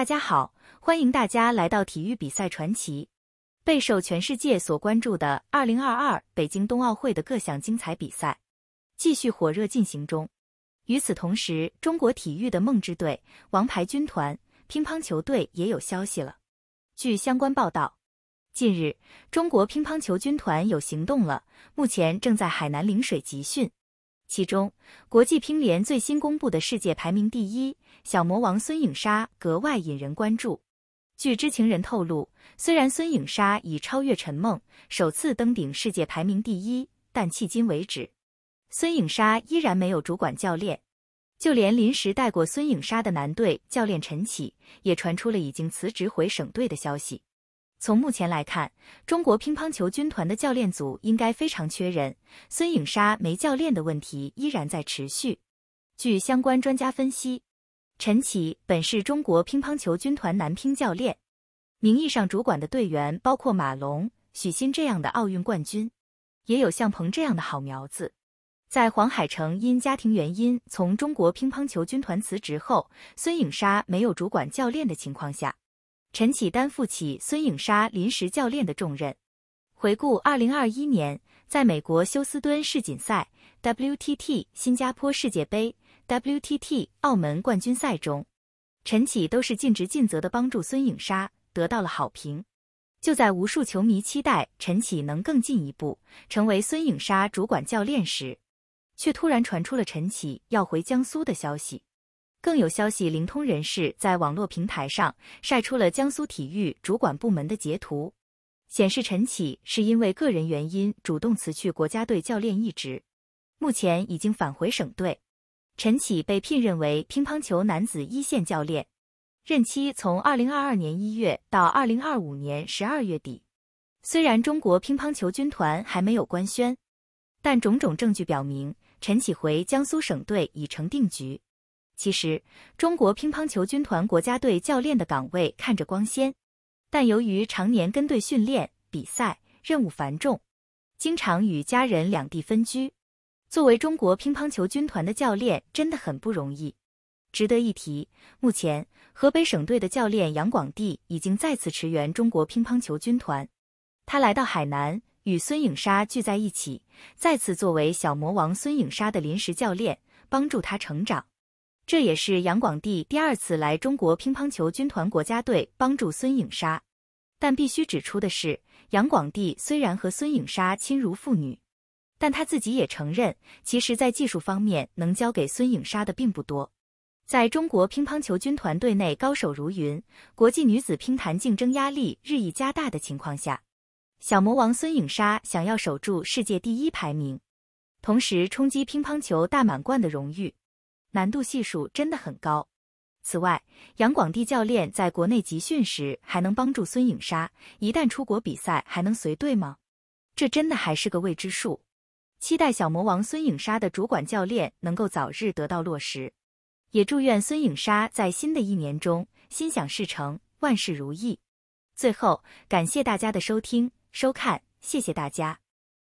大家好，欢迎大家来到体育比赛传奇，备受全世界所关注的二零二二北京冬奥会的各项精彩比赛继续火热进行中。与此同时，中国体育的梦之队、王牌军团——乒乓球队也有消息了。据相关报道，近日中国乒乓球军团有行动了，目前正在海南陵水集训。其中，国际乒联最新公布的世界排名第一小魔王孙颖莎格外引人关注。据知情人透露，虽然孙颖莎已超越陈梦，首次登顶世界排名第一，但迄今为止，孙颖莎依然没有主管教练。就连临时带过孙颖莎的男队教练陈启，也传出了已经辞职回省队的消息。从目前来看，中国乒乓球军团的教练组应该非常缺人，孙颖莎没教练的问题依然在持续。据相关专家分析，陈启本是中国乒乓球军团男乒教练，名义上主管的队员包括马龙、许昕这样的奥运冠军，也有像鹏这样的好苗子。在黄海成因家庭原因从中国乒乓球军团辞职后，孙颖莎没有主管教练的情况下。陈启担负起孙颖莎临时教练的重任。回顾2021年，在美国休斯敦世锦赛、WTT 新加坡世界杯、WTT 澳门冠军赛中，陈启都是尽职尽责的帮助孙颖莎，得到了好评。就在无数球迷期待陈启能更进一步，成为孙颖莎主管教练时，却突然传出了陈启要回江苏的消息。更有消息灵通人士在网络平台上晒出了江苏体育主管部门的截图，显示陈启是因为个人原因主动辞去国家队教练一职，目前已经返回省队。陈启被聘任为乒乓球男子一线教练，任期从二零二二年一月到二零二五年十二月底。虽然中国乒乓球军团还没有官宣，但种种证据表明，陈启回江苏省队已成定局。其实，中国乒乓球军团国家队教练的岗位看着光鲜，但由于常年跟队训练、比赛，任务繁重，经常与家人两地分居。作为中国乒乓球军团的教练，真的很不容易。值得一提，目前河北省队的教练杨广地已经再次驰援中国乒乓球军团，他来到海南与孙颖莎聚在一起，再次作为小魔王孙颖莎的临时教练，帮助她成长。这也是杨广帝第二次来中国乒乓球军团国家队帮助孙颖莎，但必须指出的是，杨广帝虽然和孙颖莎亲如父女，但他自己也承认，其实在技术方面能教给孙颖莎的并不多。在中国乒乓球军团队内高手如云，国际女子乒坛竞争压力日益加大的情况下，小魔王孙颖莎想要守住世界第一排名，同时冲击乒乓球大满贯的荣誉。难度系数真的很高。此外，杨广地教练在国内集训时还能帮助孙颖莎，一旦出国比赛还能随队吗？这真的还是个未知数。期待小魔王孙颖莎的主管教练能够早日得到落实。也祝愿孙颖莎在新的一年中心想事成，万事如意。最后，感谢大家的收听收看，谢谢大家。